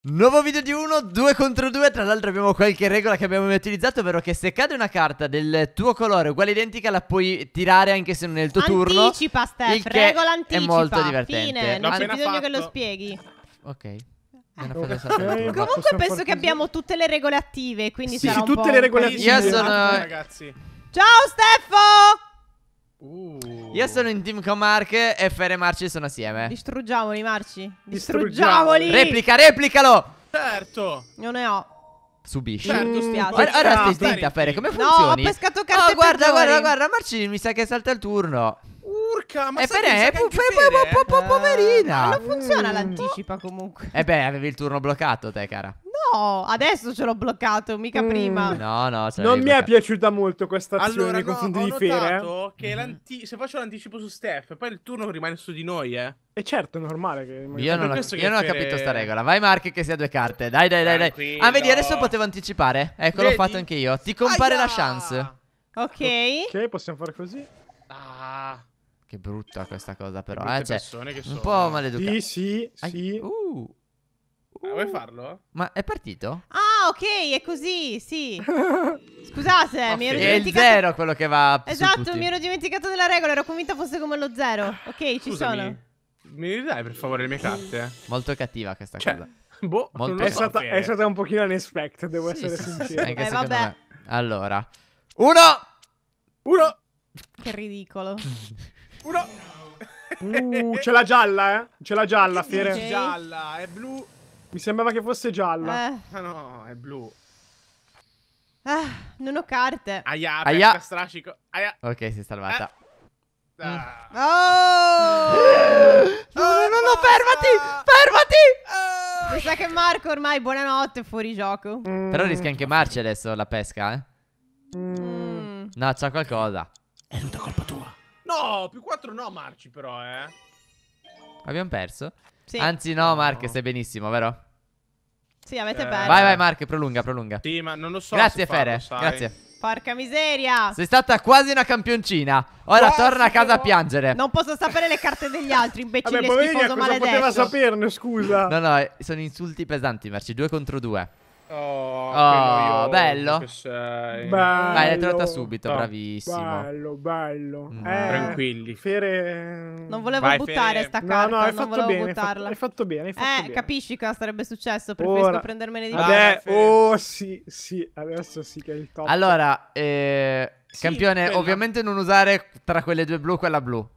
Nuovo video di 1, 2 contro 2, tra l'altro abbiamo qualche regola che abbiamo utilizzato, ovvero che se cade una carta del tuo colore uguale identica la puoi tirare anche se non è il tuo anticipa, turno. Anticipa Steph, regola anticipa. È molto divertente. Fine, non c'è bisogno fatto. che lo spieghi. Ok. Ah, okay. Eh, Comunque penso che abbiamo tutte le regole attive, quindi sì, sarà un tutte po le regole attive. Io sono... Ciao Steffo! Uh. Io sono in team con Mark e Fer e Marci sono assieme. Distruggiamoli, Marci. Distruggiamoli. Replica, replicalo. Certo. Non ne ho. Subisci. Certo, mm. spiace. Ora, stai zitta, Fer. Come funzioni? No, ho pescato ah, carte. Oh, guarda, peggiori. guarda, guarda. Marci mi sa che salta il turno. Urca, ma e eh, per è, po- po- po- eh? poverina. Ma non mm. funziona mm. l'anticipa comunque. E eh beh, avevi il turno bloccato te, cara. No, adesso ce l'ho bloccato, mica mm. prima. No, no, ce Non mi bloccato. è piaciuta molto questa azione allora, nei confronti no, di Fere. Ho notato che mm. se faccio l'anticipo su Steph, poi il turno rimane su di noi, eh. E certo, è normale che... Io non, ho, io che non ho, capito sta regola. Vai Mark che sia due carte. Dai, dai, dai, dai. Ah, vedi, adesso potevo anticipare. Ecco, l'ho fatto anche io. Ti compare Aia. la chance. Ok. Ok, possiamo fare così. Ah... Che brutta questa cosa però. eh, cioè, persone che un sono. Un po' maleducato. Sì, sì, sì. Uh, uh. Ah, vuoi farlo? Ma è partito? Ah, ok, è così, sì. Scusate, mi ero dimenticato. È il zero quello che va Esatto, mi ero dimenticato della regola, ero convinta fosse come lo zero. Ok, ci sono. Mi ridai per favore le mie carte? Molto cattiva questa cioè, cosa. Boh, Molto è, stata, è stata un pochino unexpected, devo sì, essere sì, sincero. Anche eh, vabbè. Me. Allora. Uno! Uno! Che ridicolo. Uno. Uh, c'è la gialla, eh. C'è la gialla, Fiere. Okay. gialla, è blu. Mi sembrava che fosse gialla. Eh. Ah, no, è blu. Ah, non ho carte. Aia, Aia. strascico. Aia. Ok, si è salvata. Eh. Ah. Mm. Oh! no, no, no, no, fermati! Fermati! Mi sa che Marco ormai buonanotte fuori gioco. Mm. Però rischia anche Marci adesso la pesca, eh? Mm. No, c'ha qualcosa no, più 4 no, Marci, però, eh. Abbiamo perso? Sì. Anzi, no, Mark, no. stai benissimo, vero? Sì, avete eh. perso. Vai, vai, Mark, prolunga, prolunga. Sì, ma non lo so. Grazie, Fere. Farlo, Grazie. Porca miseria. Sei stata quasi una campioncina. Ora Quasi torna a casa a piangere. Non posso sapere le carte degli altri, imbecille Vabbè, schifoso poverina, maledetto. Ma poteva saperne, scusa. No, no, sono insulti pesanti, Marci. Due contro due. Oh, oh bello. bello. Vai, l'hai trovata subito, oh, bravissimo. Bello, bello. Mm. Eh, Tranquilli. Fere... Non volevo Vai, buttare fere. sta carta, no, no, hai fatto bene, buttarla. Hai fatto, bene, hai fatto eh, bene. capisci cosa sarebbe successo? Preferisco Ora. prendermene di più. Vabbè, oh sì, sì, adesso sì che è il top. Allora, eh, sì, campione, quella. ovviamente non usare tra quelle due blu quella blu.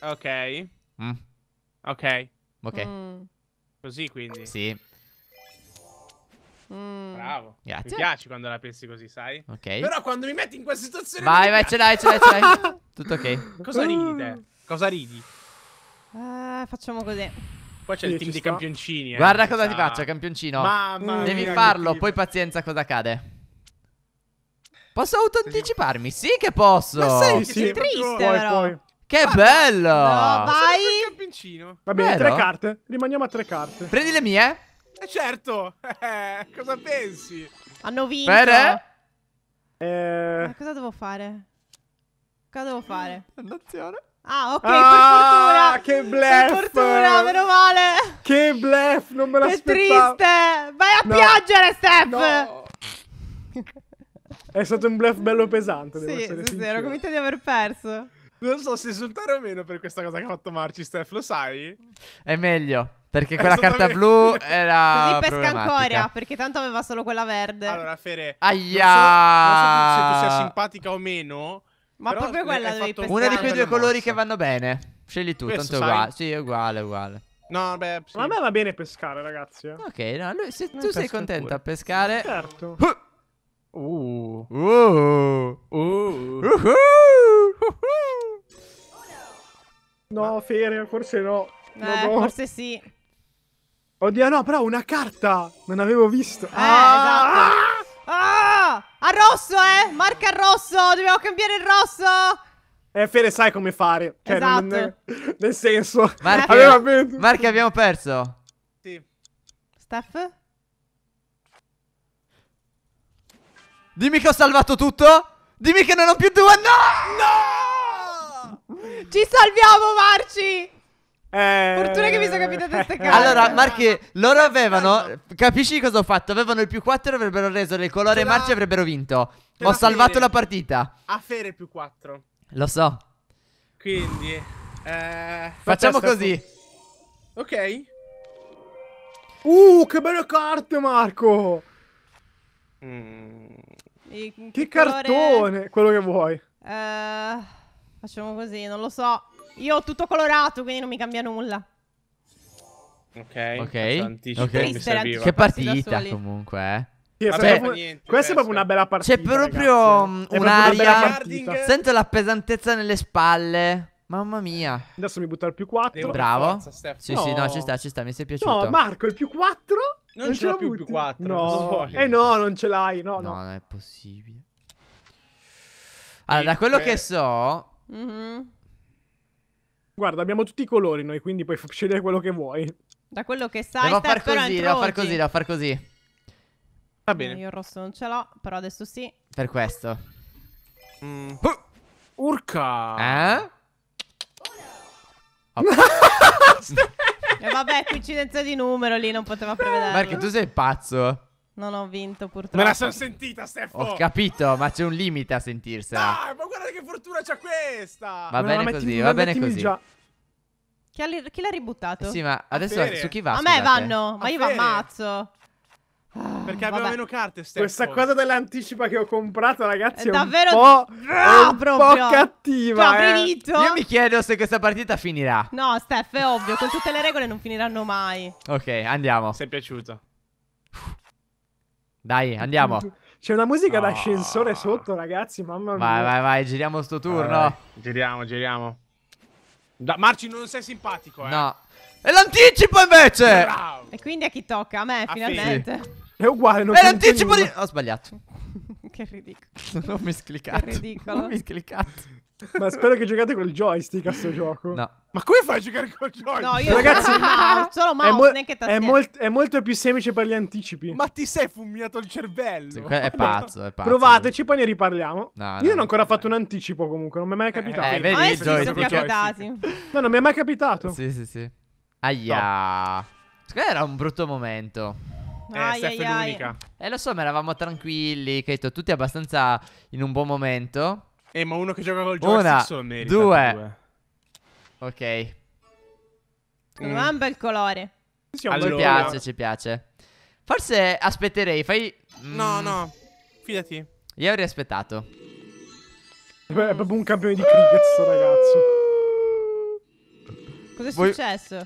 Ok. Mm. Ok. Ok. Mm. Così quindi. Sì. Mm. Bravo. Grazie. Mi piace quando la pensi così, sai? Ok. Però quando mi metti in questa situazione. Vai, vai, ce l'hai, ce l'hai, ce l'hai. Tutto ok. Cosa ridi te? Cosa ridi? Uh, facciamo così. Poi c'è sì, il team di campioncini. Eh, Guarda cosa sa. ti faccio, campioncino. Mamma Devi mia, farlo, poi pazienza, cosa accade? Posso autoanticiparmi? Sì che posso. Ma sai, sì, sei triste, però. Puoi, Che Guarda. bello! No, vai! Va bene, tre carte. Rimaniamo a tre carte. Prendi le mie. Eh certo, eh, cosa pensi? Hanno vinto. Bene. Eh... Ma cosa devo fare? Cosa devo fare? Attenzione! Ah, ok, ah, per fortuna. Che bluff. Per fortuna, meno male. Che bluff, non me l'aspettavo. Che triste. Vai a no. piangere, Steph. No. È stato un bluff bello pesante, sì, devo essere sì, sincero. Sì, ero convinta di aver perso. Non so se esultare o meno per questa cosa che ha fatto Marci, Steph, lo sai? È meglio. Perché quella carta blu era. Così pesca ancora, perché tanto aveva solo quella verde. Allora, Fere. Aia! Non so, non so se tu sia simpatica o meno. Ma proprio quella devi pescare. Una di quei due colori mossa. che vanno bene. Scegli tu, Questo tanto è uguale. Sì, è uguale, uguale. No, beh, sì. a me va bene pescare, ragazzi. Eh. Ok, no, lui, se tu sei contento pure. a pescare. Certo. Uh. Uh. Uh. Uh. uh. No, Ma... Fere, forse no. Eh, no, no. Boh. forse sì. Oddio, no, però una carta! Non avevo visto. Eh, ah! Esatto. Ah! A ah, rosso, eh! Marca il rosso! Dobbiamo cambiare il rosso! Eh, Fere, sai come fare. Cioè, esatto. Non, nel senso... Marca, aveva... Marca, abbiamo perso. Sì. Staff? Dimmi che ho salvato tutto! Dimmi che non ho più due... No! No! Ci salviamo, Marci! Eh... Fortuna che mi sono capita queste eh. carte. Allora, Marchi, loro avevano. Capisci cosa ho fatto? Avevano il più 4 e avrebbero reso del colore Marci e avrebbero vinto. ho la salvato la partita. A Fere più 4. Lo so. Quindi. Eh... Facciamo così. Ok. Uh, che belle carte, Marco. Mm. Che, che cartone. Quello che vuoi. Eh. Uh... Facciamo così, non lo so. Io ho tutto colorato, quindi non mi cambia nulla. Ok. Ok. okay. Che partita comunque, eh. Sì, Vabbè, questa è proprio una bella partita. C'è proprio ragazzi. Eh. un'aria. Sento la pesantezza nelle spalle. Mamma mia. Adesso mi butto al più 4. Devo Bravo. Forza, sì, no. sì, no, ci sta, ci sta. Mi sei piaciuto. No, Marco, il più 4. Non, non ce l'ho più il più 4. No. Eh no, non ce l'hai. No, no, no, non è possibile. Allora, da quello che eh. so, Mm-hmm. Guarda, abbiamo tutti i colori noi, quindi puoi scegliere quello che vuoi. Da quello che sai, devo far così, devo far così, devo far così. Va bene. Io il rosso non ce l'ho, però adesso sì. Per questo. Mm. Uh, urca! Eh? Oh. e vabbè, coincidenza di numero lì, non poteva prevedere. Perché tu sei pazzo. Non ho vinto purtroppo. Me la sono sentita, Stefano. Ho capito, ma c'è un limite a sentirsela. Dai, ma guarda che fortuna c'ha questa. Va bene così, va bene così. Già. Chi, chi l'ha ributtato? Eh sì, ma adesso su chi va? A me vanno, ma a io vi ammazzo. Perché aveva meno carte, Stefano. Questa cosa dell'anticipa che ho comprato, ragazzi, è, davvero un po', no, un po cattiva. Cioè, eh. Io mi chiedo se questa partita finirà. No, Steph, è ovvio, con tutte le regole non finiranno mai. Ok, andiamo. Sei piaciuto. Dai, andiamo. C'è una musica oh. d'ascensore sotto, ragazzi, mamma mia. Vai, vai, vai, giriamo sto turno. Vai, giriamo, giriamo. Da Marci, non sei simpatico, eh. No. E l'anticipo invece! Bravo. E quindi a chi tocca? A me, a finalmente. Sì. È uguale, non è l'anticipo di... Ho sbagliato. che ridicolo. non ho miscliccato. Che ridicolo. non ho miscliccato. Ma spero che giocate col joystick a sto gioco. No. Ma come fai a giocare col joystick? No, io Ragazzi, mouse, solo mouse, è, mo- neanche è, molt- è molto più semplice per gli anticipi. Ma ti sei fumigliato il cervello. Sì, è pazzo, è pazzo. Provateci, poi ne riparliamo. No, io non ho ancora no. fatto un anticipo comunque, non mi è mai eh, capitato. Eh, eh vedi, il ah, joystick. No, non mi è mai capitato. Sì, sì, sì. Aia. Secondo me era un brutto momento. Eh, ai, ai, l'unica. Eh, lo so, ma eravamo tranquilli, Keto, tutti abbastanza in un buon momento. Eh, ma uno che gioca col joystick solo merita. Due. due. Ok. mm. un bel colore. Siamo allora. Ci piace, ci piace. Forse aspetterei, fai... Mm, no, mm. no, fidati. Io avrei aspettato. Beh, è proprio un campione di cricket sto ragazzo. Cos'è Voi... successo?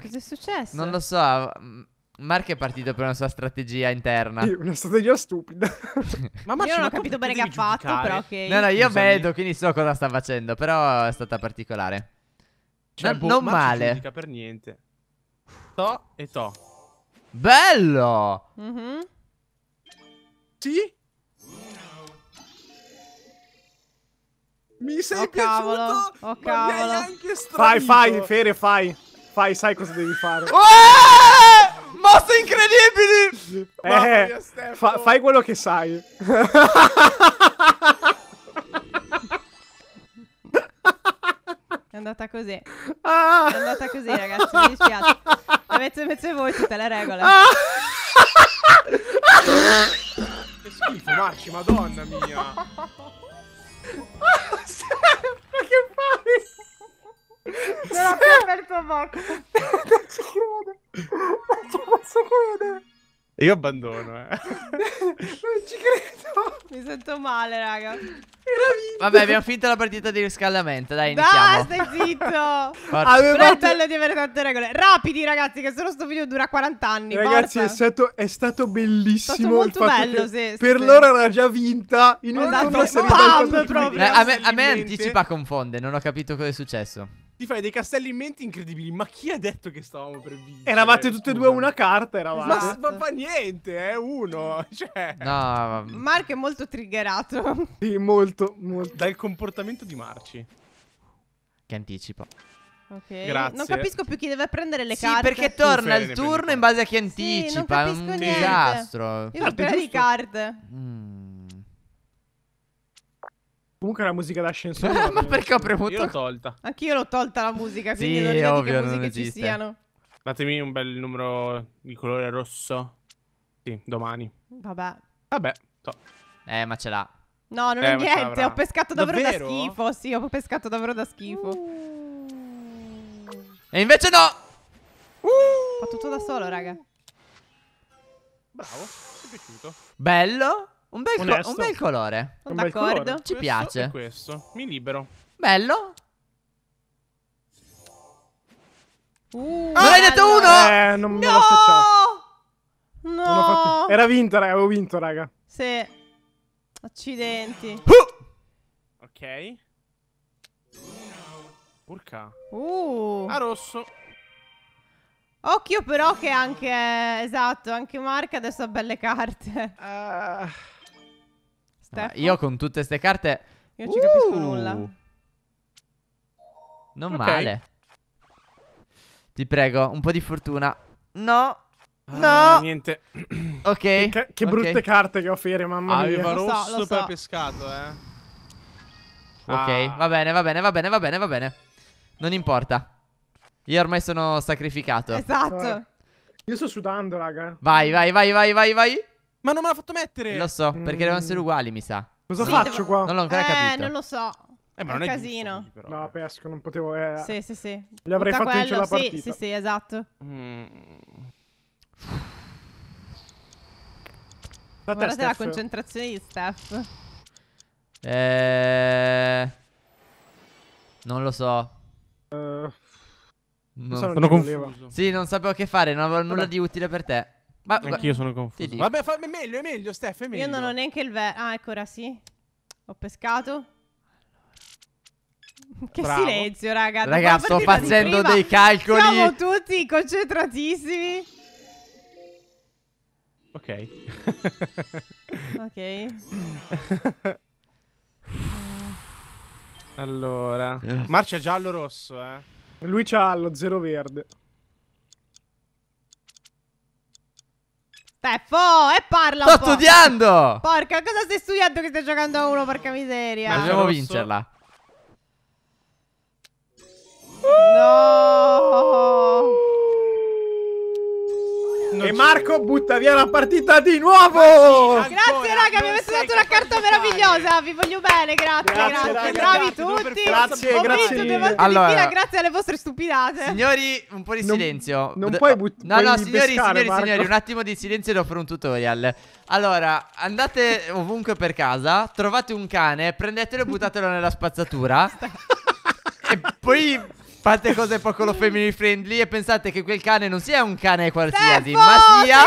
Cos'è successo? Non lo so. Mm, Mark è partito per una sua strategia interna. Una strategia stupida. ma Mark, io non ho capito bene che ha fatto, però ok. No, no, io Scusami. vedo, quindi so cosa sta facendo, però è stata particolare. Cioè, no, boh, non Mark male. Non per niente. To e to. Bello! Mm -hmm. Sì? Mi sei oh, piaciuto? Cavolo. Oh cavolo. Fai, fai, Fere, fai. Fai, sai cosa devi fare. Oh! mosse incredibili! Eh, mia, fa fai quello che sai. È andata così. Ah! È andata così, ragazzi. Mi dispiace. Avete invece voi tutte le regole. Ah! che schifo, Marci, madonna mia. ma che fai? Non ho aperto bocca. Non ci credo. Sakura! Io abbandono, eh. non ci credo. Mi sento male, raga. Vabbè, abbiamo finito la partita di riscaldamento. Dai, iniziamo. Dai, stai zitto. Avevo fatto... bello di avere tante regole. Rapidi, ragazzi, che solo sto video dura 40 anni. Ragazzi, è stato, è stato, bellissimo. È stato molto bello, sì, Per sì. loro era già vinta. In un esatto. Bam, proprio. Eh, a me, a me anticipa confonde. Non ho capito cosa è successo ti fai dei castelli in mente incredibili. Ma chi ha detto che stavamo per vincere? Eravate tutte e due una carta, eravate. Ma, ma, ma niente, è eh, uno. Cioè... No, Marco è molto triggerato. Sì, molto, molto. Dal comportamento di Marci. Che anticipa. Okay. Grazie. Non capisco più chi deve prendere le sì, carte. Sì, perché torna il turno in base a chi anticipa. Sì, non capisco è un niente. disastro. Io ho di carte. Mmm. Comunque la musica d'ascensore. Ma perché ho premuto? Io l'ho tolta. Anch'io l'ho tolta la musica, quindi sì, non vedo ovvio, che musiche ci siano. Datemi un bel numero di colore rosso. Sì, domani. Vabbè. Vabbè. So. Eh, ma ce l'ha. No, non eh, è niente. Ho pescato davvero, davvero, da schifo. Sì, ho pescato davvero da schifo. Uh. E invece no! Uh. Fa tutto da solo, raga. Bravo, mi è piaciuto. Bello. Un bel, co un bel colore. Sono d'accordo. Ci questo piace. Questo. Mi libero. Bello. Uh, non hai detto ah, uno? Eh, non no! me l'ho facciato. No! Fatto... Era vinto, raga. Avevo vinto, raga. Sì. Accidenti. Uh! Ok. Urca. Uh. A rosso. Occhio però che anche... Esatto, anche Mark adesso ha belle carte. Uh. Stefano. Io con tutte queste carte... Io non ci capisco uh. nulla. Non okay. male. Ti prego, un po' di fortuna. No. Ah, no. Ah, niente. ok. Che, che okay. brutte carte che ho Fere, mamma ah, mia. Aveva rosso so, per so. pescato, eh. Ok, ah. va bene, va bene, va bene, va bene, va bene. Non importa. Io ormai sono sacrificato. Esatto. Io sto sudando, raga. Vai, vai, vai, vai, vai, vai. Ma non me l'ha fatto mettere. Lo so, perché devono essere mm. uguali, mi sa. Cosa sì, faccio devo... qua? Non l'ho ancora eh, capito. non lo so. Eh, ma non è casino. Giusto, però. No, pesco, non potevo. Eh. Sì, sì, sì. Gli avrei Tutta fatto quello, la partita. Sì, sì, sì, esatto. Mm. La Guardate Steph. la concentrazione di Steph. Eh... Non lo so. Uh, non... Sono confuso. Sì, non sapevo che fare, non avevo nulla di utile per te. Ma, Anch'io sono confuso. Vabbè, fa, è meglio, è meglio, Steph, è meglio. Io non ho neanche il verde. Ah, ecco, ora sì. Ho pescato. Che Bravo. silenzio, raga. Raga, sto facendo dei calcoli. Siamo tutti concentratissimi. Ok. ok. allora. Eh. Marcia giallo-rosso, eh. Lui c'ha lo zero verde. Steffo, e parla Sto studiando! Porca, cosa stai studiando che stai giocando a uno, porca miseria? Ma dobbiamo vincerla. No! e Marco butta via la partita di nuovo. Sì, grazie, raga, mi avete dato una carta meravigliosa. Vi voglio bene, grazie, grazie. grazie. Bravi tutti. Grazie, Ho grazie. Vinto allora, fila, grazie alle vostre stupidate. Signori, un po' di silenzio. Non, non puoi buttare. No, no, signori, pescare, signori, signori, un attimo di silenzio e offro un tutorial. Allora, andate ovunque per casa, trovate un cane, prendetelo e buttatelo nella spazzatura. e poi Fate cose poco family friendly e pensate che quel cane non sia un cane qualsiasi, Stefo, eh, ma sia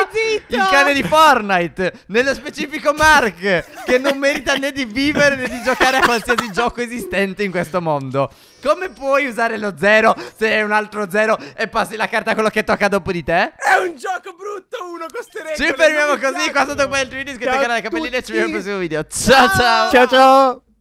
il cane di Fortnite, nello specifico Mark, che non merita né di vivere né di giocare a qualsiasi gioco esistente in questo mondo. Come puoi usare lo zero se è un altro zero e passi la carta a quello che tocca dopo di te? È un gioco brutto, uno costerebbe. Ci fermiamo così, qua sotto poi il 3D, iscrivetevi al canale Capellini e ci vediamo al prossimo video. Ciao ciao! Ciao ciao!